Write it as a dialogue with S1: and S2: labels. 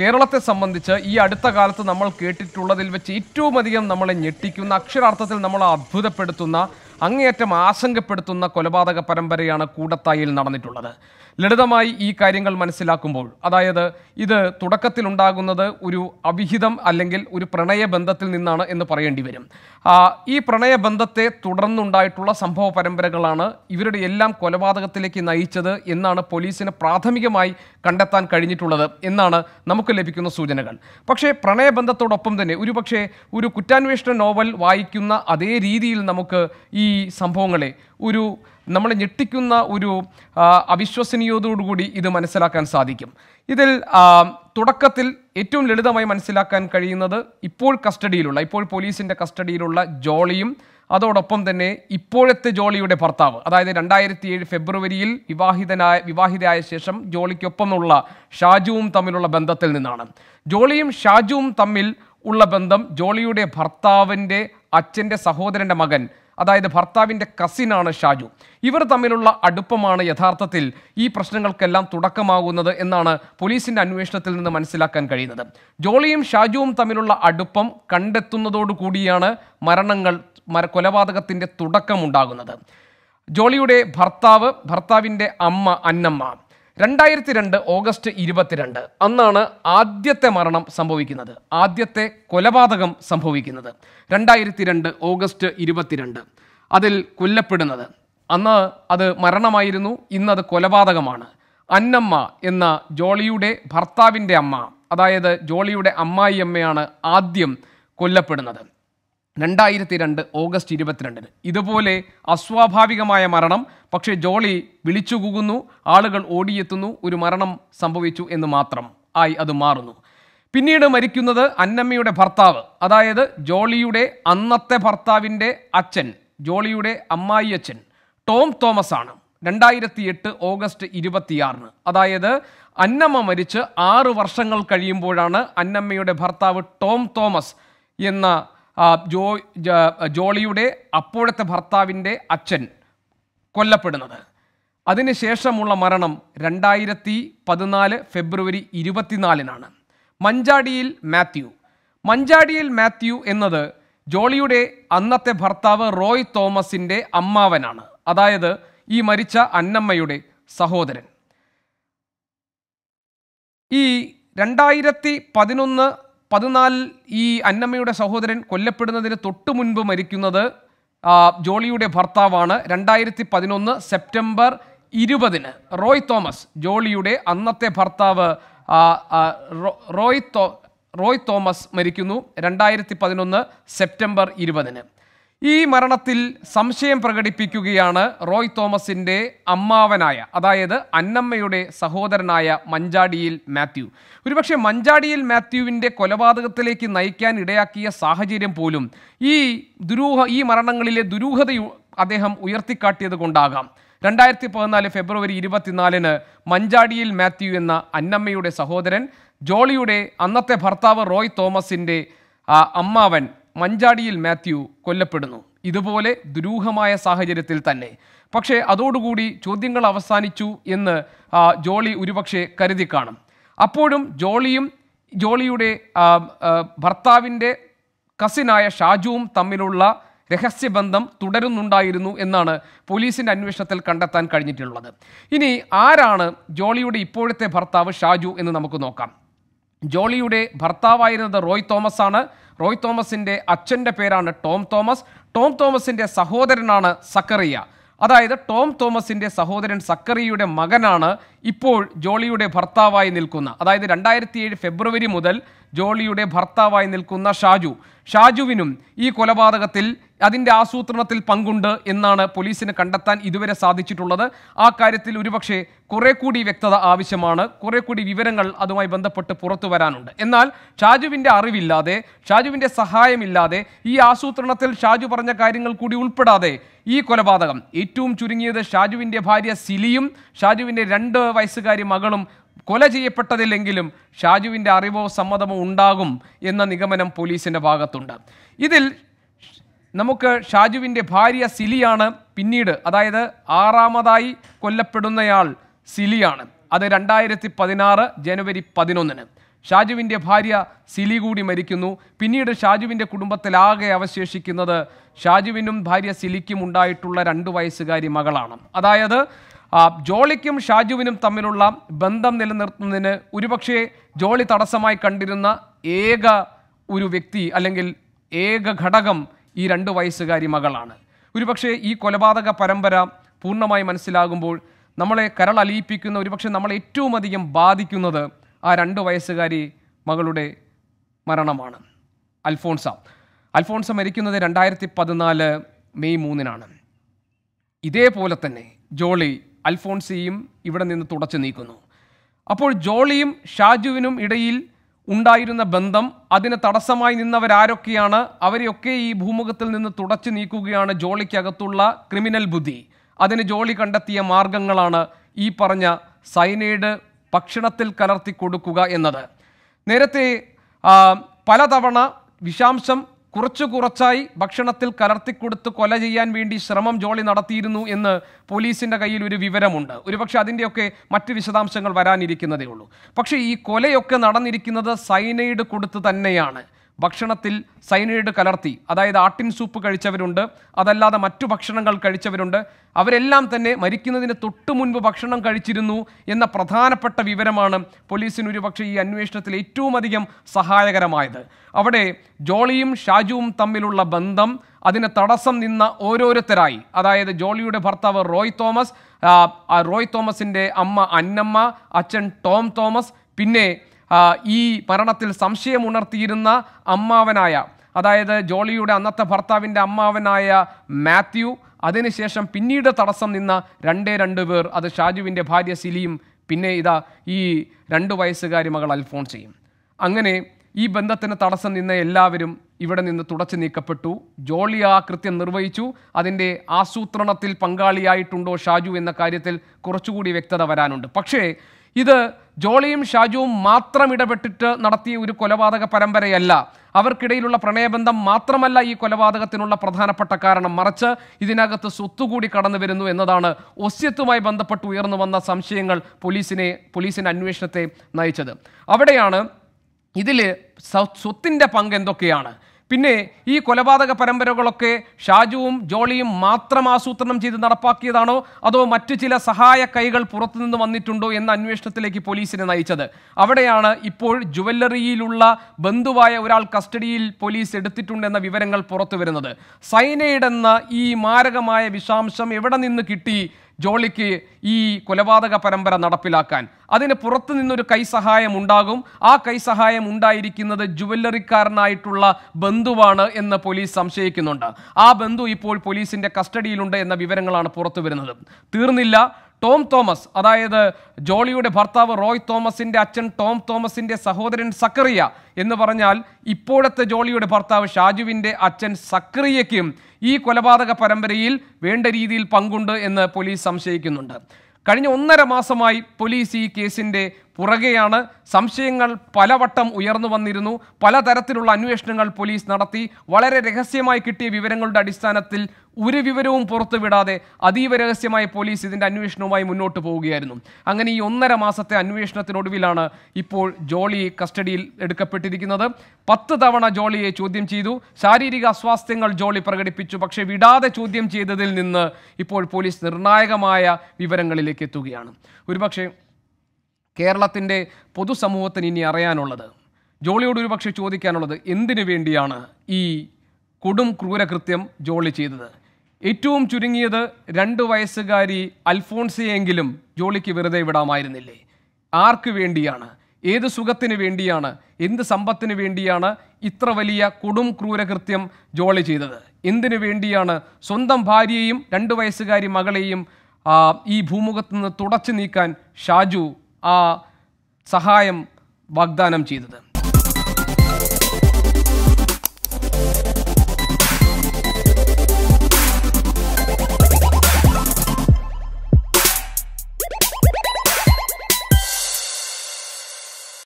S1: കേരളത്തെ സംബന്ധിച്ച് ഈ അടുത്ത കാലത്ത് നമ്മൾ കേട്ടിട്ടുള്ളതിൽ വെച്ച് ഏറ്റവും അധികം നമ്മളെ ഞെട്ടിക്കുന്ന അക്ഷരാർത്ഥത്തിൽ നമ്മളെ അത്ഭുതപ്പെടുത്തുന്ന അങ്ങേയറ്റം ആശങ്കപ്പെടുത്തുന്ന കൊലപാതക പരമ്പരയാണ് കൂടത്തായിൽ നടന്നിട്ടുള്ളത് ലളിതമായി ഈ കാര്യങ്ങൾ മനസ്സിലാക്കുമ്പോൾ അതായത് ഇത് തുടക്കത്തിലുണ്ടാകുന്നത് ഒരു അവിഹിതം അല്ലെങ്കിൽ ഒരു പ്രണയബന്ധത്തിൽ നിന്നാണ് എന്ന് പറയേണ്ടി വരും ഈ പ്രണയബന്ധത്തെ തുടർന്നുണ്ടായിട്ടുള്ള സംഭവ പരമ്പരകളാണ് ഇവരുടെ എല്ലാം കൊലപാതകത്തിലേക്ക് നയിച്ചത് എന്നാണ് പോലീസിന് പ്രാഥമികമായി കണ്ടെത്താൻ കഴിഞ്ഞിട്ടുള്ളത് എന്നാണ് നമുക്ക് ലഭിക്കുന്ന സൂചനകൾ പക്ഷേ പ്രണയബന്ധത്തോടൊപ്പം തന്നെ ഒരു പക്ഷേ ഒരു കുറ്റാന്വേഷണ നോവൽ വായിക്കുന്ന അതേ രീതിയിൽ നമുക്ക് ഈ ഈ സംഭവങ്ങളെ ഒരു നമ്മളെ ഞെട്ടിക്കുന്ന ഒരു അവിശ്വസനീയതയോടുകൂടി ഇത് മനസ്സിലാക്കാൻ സാധിക്കും ഇതിൽ തുടക്കത്തിൽ ഏറ്റവും ലളിതമായി മനസ്സിലാക്കാൻ കഴിയുന്നത് ഇപ്പോൾ കസ്റ്റഡിയിലുള്ള ഇപ്പോൾ പോലീസിൻ്റെ കസ്റ്റഡിയിലുള്ള ജോളിയും അതോടൊപ്പം തന്നെ ഇപ്പോഴത്തെ ജോളിയുടെ ഭർത്താവ് അതായത് രണ്ടായിരത്തി ഏഴ് ഫെബ്രുവരിയിൽ വിവാഹിതനായ വിവാഹിതയായ ശേഷം ജോളിക്കൊപ്പമുള്ള ഷാജുവും തമ്മിലുള്ള ബന്ധത്തിൽ നിന്നാണ് ജോളിയും ഷാജുവും തമ്മിൽ ഉള്ള ബന്ധം ജോളിയുടെ ഭർത്താവിൻ്റെ അച്ഛൻ്റെ സഹോദരൻ്റെ മകൻ അതായത് ഭർത്താവിൻ്റെ കസിനാണ് ഷാജു ഇവർ തമ്മിലുള്ള അടുപ്പമാണ് യഥാർത്ഥത്തിൽ ഈ പ്രശ്നങ്ങൾക്കെല്ലാം തുടക്കമാകുന്നത് എന്നാണ് പോലീസിൻ്റെ അന്വേഷണത്തിൽ നിന്ന് മനസ്സിലാക്കാൻ കഴിയുന്നത് ജോളിയും ഷാജുവും തമ്മിലുള്ള അടുപ്പം കണ്ടെത്തുന്നതോടുകൂടിയാണ് മരണങ്ങൾ മര കൊലപാതകത്തിൻ്റെ തുടക്കമുണ്ടാകുന്നത് ജോളിയുടെ ഭർത്താവ് ഭർത്താവിൻ്റെ അമ്മ അന്നമ്മ രണ്ടായിരത്തി രണ്ട് ഓഗസ്റ്റ് ഇരുപത്തിരണ്ട് അന്നാണ് ആദ്യത്തെ മരണം സംഭവിക്കുന്നത് ആദ്യത്തെ കൊലപാതകം സംഭവിക്കുന്നത് രണ്ടായിരത്തി രണ്ട് ഓഗസ്റ്റ് ഇരുപത്തിരണ്ട് അതിൽ കൊല്ലപ്പെടുന്നത് അന്ന് അത് മരണമായിരുന്നു ഇന്നത് കൊലപാതകമാണ് അന്നമ്മ എന്ന ജോളിയുടെ ഭർത്താവിൻ്റെ അമ്മ അതായത് ജോളിയുടെ അമ്മായിയമ്മയാണ് ആദ്യം കൊല്ലപ്പെടുന്നത് രണ്ടായിരത്തി രണ്ട് ഓഗസ്റ്റ് ഇരുപത്തിരണ്ടിന് ഇതുപോലെ അസ്വാഭാവികമായ മരണം പക്ഷേ ജോളി വിളിച്ചു കൂകുന്നു ആളുകൾ ഓടിയെത്തുന്നു ഒരു മരണം സംഭവിച്ചു എന്ന് മാത്രം ആയി അത് മാറുന്നു പിന്നീട് മരിക്കുന്നത് അന്നമ്മയുടെ ഭർത്താവ് അതായത് ജോളിയുടെ അന്നത്തെ ഭർത്താവിൻ്റെ അച്ഛൻ ജോളിയുടെ അമ്മായി അച്ഛൻ ടോം തോമസ് ആണ് രണ്ടായിരത്തി എട്ട് ഓഗസ്റ്റ് ഇരുപത്തിയാറിന് അതായത് അന്നമ്മ മരിച്ച് ആറ് വർഷങ്ങൾ കഴിയുമ്പോഴാണ് അന്നമ്മയുടെ ഭർത്താവ് ടോം തോമസ് എന്ന ജോ ജോളിയുടെ അപ്പോഴത്തെ ഭർത്താവിൻ്റെ അച്ഛൻ കൊല്ലപ്പെടുന്നത് അതിനുശേഷമുള്ള മരണം രണ്ടായിരത്തി പതിനാല് ഫെബ്രുവരി ഇരുപത്തിനാലിനാണ് മഞ്ചാടിയിൽ മാത്യു മഞ്ചാടിയിൽ മാത്യു എന്നത് ജോളിയുടെ അന്നത്തെ ഭർത്താവ് റോയ് തോമസിൻ്റെ അമ്മാവനാണ് അതായത് ഈ മരിച്ച അന്നമ്മയുടെ സഹോദരൻ ഈ രണ്ടായിരത്തി പതിനൊന്ന് പതിനാലിൽ ഈ അന്നമ്മയുടെ സഹോദരൻ കൊല്ലപ്പെടുന്നതിന് തൊട്ടു മുൻപ് മരിക്കുന്നത് ജോളിയുടെ ഭർത്താവാണ് രണ്ടായിരത്തി പതിനൊന്ന് സെപ്റ്റംബർ ഇരുപതിന് റോയ് തോമസ് ജോളിയുടെ അന്നത്തെ ഭർത്താവ് റോയ് തോ റോയ് തോമസ് മരിക്കുന്നു രണ്ടായിരത്തി പതിനൊന്ന് സെപ്റ്റംബർ ഇരുപതിന് ഈ മരണത്തിൽ സംശയം പ്രകടിപ്പിക്കുകയാണ് റോയ് തോമസിൻ്റെ അമ്മാവനായ അതായത് അന്നമ്മയുടെ സഹോദരനായ മഞ്ചാടിയിൽ മാത്യു ഒരുപക്ഷെ മഞ്ചാടിയിൽ മാത്യുവിൻ്റെ കൊലപാതകത്തിലേക്ക് നയിക്കാൻ ഇടയാക്കിയ സാഹചര്യം പോലും ഈ ദുരൂഹ ഈ മരണങ്ങളിലെ ദുരൂഹത അദ്ദേഹം ഉയർത്തിക്കാട്ടിയത് കൊണ്ടാകാം രണ്ടായിരത്തി പതിനാല് ഫെബ്രുവരി ഇരുപത്തിനാലിന് മഞ്ചാടിയിൽ മാത്യു എന്ന അന്നമ്മയുടെ സഹോദരൻ ജോളിയുടെ അന്നത്തെ ഭർത്താവ് റോയ് തോമസിൻ്റെ അമ്മാവൻ മഞ്ചാടിയിൽ മാത്യു കൊല്ലപ്പെടുന്നു ഇതുപോലെ ദുരൂഹമായ സാഹചര്യത്തിൽ തന്നെ പക്ഷേ അതോടുകൂടി ചോദ്യങ്ങൾ അവസാനിച്ചു എന്ന് ജോളി ഒരുപക്ഷെ കരുതി കാണും അപ്പോഴും ജോളിയും ജോളിയുടെ ഭർത്താവിൻ്റെ കസിനായ ഷാജുവും തമ്മിലുള്ള രഹസ്യബന്ധം തുടരുന്നുണ്ടായിരുന്നു എന്നാണ് പോലീസിൻ്റെ അന്വേഷണത്തിൽ കണ്ടെത്താൻ കഴിഞ്ഞിട്ടുള്ളത് ഇനി ആരാണ് ജോളിയുടെ ഇപ്പോഴത്തെ ഭർത്താവ് ഷാജു എന്ന് നമുക്ക് നോക്കാം ജോളിയുടെ ഭർത്താവായിരുന്നത് റോയ് തോമസ് ആണ് റോയ് തോമസിൻ്റെ അച്ഛൻ്റെ പേരാണ് ടോം തോമസ് ടോം തോമസിൻ്റെ സഹോദരനാണ് സക്കറിയ അതായത് ടോം തോമസിൻ്റെ സഹോദരൻ സക്കറിയയുടെ മകനാണ് ഇപ്പോൾ ജോളിയുടെ ഭർത്താവായി നിൽക്കുന്ന അതായത് രണ്ടായിരത്തി ഏഴ് ഫെബ്രുവരി മുതൽ ജോളിയുടെ ഭർത്താവായി നിൽക്കുന്ന ഷാജു ഷാജുവിനും ഈ കൊലപാതകത്തിൽ അതിൻ്റെ ആസൂത്രണത്തിൽ പങ്കുണ്ട് എന്നാണ് പോലീസിന് കണ്ടെത്താൻ ഇതുവരെ സാധിച്ചിട്ടുള്ളത് ആ കാര്യത്തിൽ ഒരുപക്ഷെ കുറെ കൂടി വ്യക്തത ആവശ്യമാണ് കുറെ കൂടി വിവരങ്ങൾ അതുമായി ബന്ധപ്പെട്ട് പുറത്തു വരാനുണ്ട് എന്നാൽ ഷാജുവിൻ്റെ അറിവില്ലാതെ ഷാജുവിൻ്റെ സഹായമില്ലാതെ ഈ ആസൂത്രണത്തിൽ ഷാജു പറഞ്ഞ കാര്യങ്ങൾ കൂടി ഉൾപ്പെടാതെ ഈ കൊലപാതകം ഏറ്റവും ചുരുങ്ങിയത് ഷാജുവിൻ്റെ ഭാര്യ സിലിയും ഷാജുവിൻ്റെ രണ്ട് വയസ്സുകാരി മകളും കൊല ചെയ്യപ്പെട്ടതില്ലെങ്കിലും ഷാജുവിൻ്റെ അറിവോ സമ്മതമോ ഉണ്ടാകും എന്ന നിഗമനം പോലീസിൻ്റെ ഭാഗത്തുണ്ട് ഇതിൽ നമുക്ക് ഷാജുവിൻ്റെ ഭാര്യ സിലിയാണ് പിന്നീട് അതായത് ആറാമതായി കൊല്ലപ്പെടുന്നയാൾ സിലിയാണ് അത് രണ്ടായിരത്തി പതിനാറ് ജനുവരി പതിനൊന്നിന് ഷാജുവിൻ്റെ ഭാര്യ സിലി കൂടി മരിക്കുന്നു പിന്നീട് ഷാജുവിൻ്റെ കുടുംബത്തിലാകെ അവശേഷിക്കുന്നത് ഷാജുവിനും ഭാര്യ സിലിക്കും ഉണ്ടായിട്ടുള്ള രണ്ട് വയസ്സുകാരി മകളാണ് അതായത് ജോളിക്കും ഷാജുവിനും തമ്മിലുള്ള ബന്ധം നിലനിർത്തുന്നതിന് ഒരുപക്ഷെ ജോളി തടസ്സമായി കണ്ടിരുന്ന ഏക ഒരു വ്യക്തി അല്ലെങ്കിൽ ഏക ഘടകം ഈ രണ്ട് വയസ്സുകാരി മകളാണ് ഒരുപക്ഷെ ഈ കൊലപാതക പരമ്പര പൂർണ്ണമായി മനസ്സിലാകുമ്പോൾ നമ്മളെ കരളലിയിപ്പിക്കുന്ന ഒരുപക്ഷെ നമ്മളെ ഏറ്റവും അധികം ബാധിക്കുന്നത് ആ രണ്ട് വയസ്സുകാരി മകളുടെ മരണമാണ് അൽഫോൺസ അൽഫോൺസ മരിക്കുന്നത് രണ്ടായിരത്തി പതിനാല് മെയ് മൂന്നിനാണ് ഇതേപോലെ തന്നെ ജോളി അൽഫോൺസിയും ഇവിടെ നിന്ന് തുടച്ചു നീക്കുന്നു അപ്പോൾ ജോളിയും ഷാജുവിനും ഇടയിൽ ഉണ്ടായിരുന്ന ബന്ധം അതിന് തടസ്സമായി നിന്നവരാരൊക്കെയാണ് അവരെയൊക്കെ ഈ ഭൂമുഖത്തിൽ നിന്ന് തുടച്ചു നീക്കുകയാണ് ജോളിക്കകത്തുള്ള ക്രിമിനൽ ബുദ്ധി അതിന് ജോളി കണ്ടെത്തിയ മാർഗങ്ങളാണ് ഈ പറഞ്ഞ സൈനൈഡ് ഭക്ഷണത്തിൽ കലർത്തി കൊടുക്കുക എന്നത് നേരത്തെ പലതവണ വിഷാംശം കുറച്ചു കുറച്ചായി ഭക്ഷണത്തിൽ കലർത്തിക്കൊടുത്ത് കൊല ചെയ്യാൻ വേണ്ടി ശ്രമം ജോളി നടത്തിയിരുന്നു എന്ന് പോലീസിൻ്റെ കയ്യിൽ ഒരു വിവരമുണ്ട് ഒരുപക്ഷെ അതിൻ്റെയൊക്കെ മറ്റ് വിശദാംശങ്ങൾ വരാനിരിക്കുന്നതേ ഉള്ളൂ പക്ഷേ ഈ കൊലയൊക്കെ നടന്നിരിക്കുന്നത് സൈനൈഡ് കൊടുത്ത് തന്നെയാണ് ഭക്ഷണത്തിൽ സൈനൈഡ് കലർത്തി അതായത് ആട്ടിൻ സൂപ്പ് കഴിച്ചവരുണ്ട് അതല്ലാതെ മറ്റു ഭക്ഷണങ്ങൾ കഴിച്ചവരുണ്ട് അവരെല്ലാം തന്നെ മരിക്കുന്നതിന് തൊട്ട് മുൻപ് ഭക്ഷണം കഴിച്ചിരുന്നു എന്ന പ്രധാനപ്പെട്ട വിവരമാണ് പോലീസിന് ഒരുപക്ഷെ ഈ അന്വേഷണത്തിൽ ഏറ്റവും അധികം സഹായകരമായത് അവിടെ ജോളിയും ഷാജുവും തമ്മിലുള്ള ബന്ധം അതിന് തടസ്സം നിന്ന ഓരോരുത്തരായി അതായത് ജോളിയുടെ ഭർത്താവ് റോയ് തോമസ് റോയ് തോമസിൻ്റെ അമ്മ അന്നമ്മ അച്ഛൻ ടോം തോമസ് പിന്നെ ഈ മരണത്തിൽ സംശയം ഉണർത്തിയിരുന്ന അമ്മാവനായ അതായത് ജോളിയുടെ അന്നത്തെ ഭർത്താവിൻ്റെ അമ്മാവനായ മാത്യു അതിനുശേഷം പിന്നീട് തടസ്സം നിന്ന രണ്ടേ രണ്ട് പേർ അത് ഷാജുവിൻ്റെ ഭാര്യ സിലിയും പിന്നെ ഇതാ ഈ രണ്ട് വയസ്സുകാരി മകൾ അൽഫോൺസയും അങ്ങനെ ഈ ബന്ധത്തിന് തടസ്സം നിന്ന എല്ലാവരും ഇവിടെ നിന്ന് തുടച്ചു നീക്കപ്പെട്ടു ജോളി ആ കൃത്യം നിർവഹിച്ചു അതിൻ്റെ ആസൂത്രണത്തിൽ പങ്കാളിയായിട്ടുണ്ടോ ഷാജു എന്ന കാര്യത്തിൽ കുറച്ചുകൂടി വ്യക്തത വരാനുണ്ട് പക്ഷേ ഇത് ജോളിയും ഷാജുവും മാത്രം ഇടപെട്ടിട്ട് നടത്തിയ ഒരു കൊലപാതക പരമ്പരയല്ല അവർക്കിടയിലുള്ള പ്രണയബന്ധം മാത്രമല്ല ഈ കൊലപാതകത്തിനുള്ള പ്രധാനപ്പെട്ട കാരണം മറിച്ച് ഇതിനകത്ത് സ്വത്തുകൂടി കടന്നു വരുന്നു എന്നതാണ് ഒസ്യത്തുമായി ബന്ധപ്പെട്ട് ഉയർന്നു വന്ന സംശയങ്ങൾ പോലീസിനെ പോലീസിൻ്റെ അന്വേഷണത്തെ നയിച്ചത് അവിടെയാണ് ഇതിൽ സ്വത്തിൻ്റെ പങ്ക് എന്തൊക്കെയാണ് പിന്നെ ഈ കൊലപാതക പരമ്പരകളൊക്കെ ഷാജുവും ജോളിയും മാത്രം ആസൂത്രണം ചെയ്ത് നടപ്പാക്കിയതാണോ അതോ മറ്റു ചില സഹായ കൈകൾ പുറത്തുനിന്ന് വന്നിട്ടുണ്ടോ എന്ന അന്വേഷണത്തിലേക്ക് പോലീസിനെ നയിച്ചത് അവിടെയാണ് ഇപ്പോൾ ജുവല്ലറിയിലുള്ള ബന്ധുവായ ഒരാൾ കസ്റ്റഡിയിൽ പോലീസ് എടുത്തിട്ടുണ്ടെന്ന വിവരങ്ങൾ പുറത്തു വരുന്നത് സൈനൈഡ് എന്ന ഈ മാരകമായ വിഷാംശം എവിടെ നിന്ന് കിട്ടി ജോളിക്ക് ഈ കൊലപാതക പരമ്പര നടപ്പിലാക്കാൻ അതിന് പുറത്തു നിന്നൊരു കൈസഹായം ഉണ്ടാകും ആ കൈസഹായം ഉണ്ടായിരിക്കുന്നത് ജുവല്ലറിക്കാരനായിട്ടുള്ള ബന്ധുവാണ് എന്ന് പോലീസ് സംശയിക്കുന്നുണ്ട് ആ ബന്ധു ഇപ്പോൾ പോലീസിന്റെ കസ്റ്റഡിയിലുണ്ട് എന്ന വിവരങ്ങളാണ് പുറത്തു വരുന്നത് തീർന്നില്ല ടോം തോമസ് അതായത് ജോളിയുടെ ഭർത്താവ് റോയ് തോമസിൻ്റെ അച്ഛൻ ടോം തോമസിൻ്റെ സഹോദരൻ സക്കറിയ എന്ന് പറഞ്ഞാൽ ഇപ്പോഴത്തെ ജോളിയുടെ ഭർത്താവ് ഷാജുവിൻ്റെ അച്ഛൻ സക്രിയയ്ക്കും ഈ കൊലപാതക പരമ്പരയിൽ വേണ്ട രീതിയിൽ പങ്കുണ്ട് എന്ന് പോലീസ് സംശയിക്കുന്നുണ്ട് കഴിഞ്ഞ ഒന്നര മാസമായി പോലീസ് ഈ കേസിൻ്റെ പുറകെയാണ് സംശയങ്ങൾ പലവട്ടം ഉയർന്നു വന്നിരുന്നു പലതരത്തിലുള്ള അന്വേഷണങ്ങൾ പോലീസ് നടത്തി വളരെ രഹസ്യമായി കിട്ടിയ വിവരങ്ങളുടെ അടിസ്ഥാനത്തിൽ ഒരു വിവരവും പുറത്തുവിടാതെ അതീവ രഹസ്യമായി പോലീസ് ഇതിൻ്റെ അന്വേഷണവുമായി മുന്നോട്ട് പോവുകയായിരുന്നു അങ്ങനെ ഈ ഒന്നര മാസത്തെ അന്വേഷണത്തിനൊടുവിലാണ് ഇപ്പോൾ ജോളി കസ്റ്റഡിയിൽ എടുക്കപ്പെട്ടിരിക്കുന്നത് പത്ത് തവണ ജോളിയെ ചോദ്യം ചെയ്തു ശാരീരിക അസ്വാസ്ഥ്യങ്ങൾ ജോളി പ്രകടിപ്പിച്ചു പക്ഷേ വിടാതെ ചോദ്യം ചെയ്തതിൽ നിന്ന് ഇപ്പോൾ പോലീസ് നിർണായകമായ വിവരങ്ങളിലേക്ക് എത്തുകയാണ് ഒരുപക്ഷെ കേരളത്തിൻ്റെ പൊതുസമൂഹത്തിന് ഇനി അറിയാനുള്ളത് ജോളിയോട് ഒരുപക്ഷെ ചോദിക്കാനുള്ളത് എന്തിനു വേണ്ടിയാണ് ഈ കൊടും ക്രൂരകൃത്യം ജോളി ചെയ്തത് ഏറ്റവും ചുരുങ്ങിയത് രണ്ട് വയസ്സുകാരി അൽഫോൺസിയെങ്കിലും ജോളിക്ക് വെറുതെ വിടാമായിരുന്നില്ലേ ആർക്ക് വേണ്ടിയാണ് ഏത് സുഖത്തിന് വേണ്ടിയാണ് എന്ത് സമ്പത്തിന് വേണ്ടിയാണ് ഇത്ര വലിയ കൊടും ക്രൂരകൃത്യം ജോളി ചെയ്തത് എന്തിനു വേണ്ടിയാണ് സ്വന്തം ഭാര്യയെയും രണ്ട് വയസ്സുകാരി മകളെയും ഈ ഭൂമുഖത്ത് നിന്ന് തുടച്ചു നീക്കാൻ ഷാജു ആ സഹായം വാഗ്ദാനം ചെയ്തത്